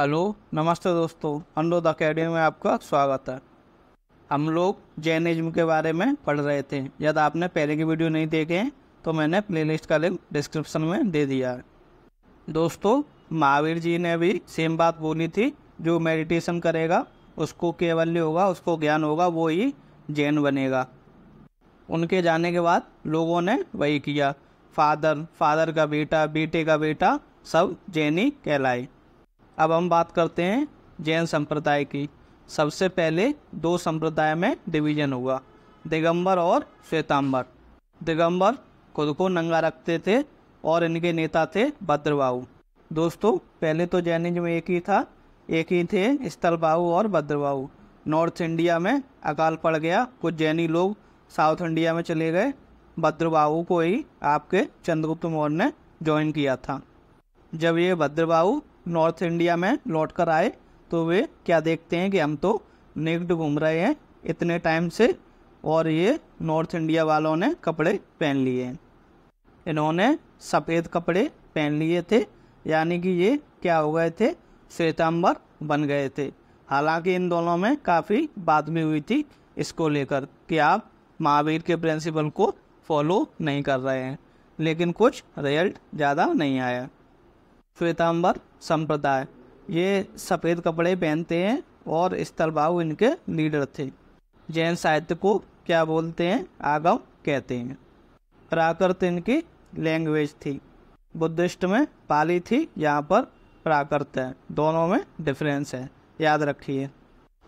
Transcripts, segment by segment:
hello नमस्ते दोस्तों अनुरोध अकेडमी में आपका स्वागत है हम लोग जैनिज्म के बारे में पढ़ रहे थे यदि आपने पहले की वीडियो नहीं देखे हैं तो मैंने प्लेलिस्ट का लिंक डिस्क्रिप्शन में दे दिया है दोस्तों महावीर जी ने भी सेम बात बोली थी जो मेडिटेशन करेगा उसको केवल्य होगा उसको ज्ञान होगा वो ही जैन बनेगा उनके जाने के बाद लोगों ने वही किया फादर फादर का बेटा बेटे का बेटा सब जैनी कहलाए अब हम बात करते हैं जैन संप्रदाय की सबसे पहले दो संप्रदाय में डिवीजन हुआ दिगंबर और श्वेतांबर दिगंबर खुद को नंगा रखते थे और इनके नेता थे भद्रबाहु दोस्तों पहले तो जैनिज्म एक ही था एक ही थे स्थलबाहु और भद्रबाहु नॉर्थ इंडिया में अकाल पड़ गया कुछ जैनी लोग साउथ इंडिया में चले गए भद्रबाहु को ही आपके चंद्रगुप्त मौर्य ने ज्वाइन किया था जब ये भद्रबाहु नॉर्थ इंडिया में लौट कर आए तो वे क्या देखते हैं कि हम तो नेक्ड घूम रहे हैं इतने टाइम से और ये नॉर्थ इंडिया वालों ने कपड़े पहन लिए हैं इन्होंने सफ़ेद कपड़े पहन लिए थे यानी कि ये क्या हो गए थे श्वेतम्बर बन गए थे हालांकि इन दोनों में काफ़ी बात भी हुई थी इसको लेकर कि आप महावीर के प्रिंसिपल को फॉलो नहीं कर रहे हैं लेकिन कुछ रिजल्ट ज़्यादा नहीं आया श्वेतांबर संप्रदाय ये सफ़ेद कपड़े पहनते हैं और स्तरबाबू इनके लीडर थे जैन साहित्य को क्या बोलते हैं आगम कहते हैं प्राकृत इनकी लैंग्वेज थी बुद्धिस्ट में पाली थी यहाँ पर प्राकृत है दोनों में डिफरेंस है याद रखिए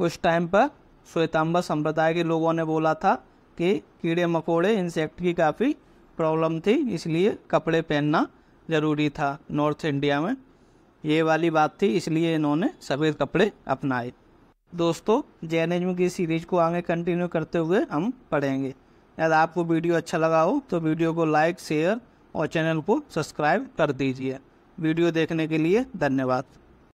उस टाइम पर श्वेतांबर संप्रदाय के लोगों ने बोला था कि कीड़े मकोड़े इंसेक्ट की काफ़ी प्रॉब्लम थी इसलिए कपड़े पहनना ज़रूरी था नॉर्थ इंडिया में ये वाली बात थी इसलिए इन्होंने सफ़ेद कपड़े अपनाए दोस्तों जैनिज्म की सीरीज़ को आगे कंटिन्यू करते हुए हम पढ़ेंगे यदि आपको वीडियो अच्छा लगा हो तो वीडियो को लाइक शेयर और चैनल को सब्सक्राइब कर दीजिए वीडियो देखने के लिए धन्यवाद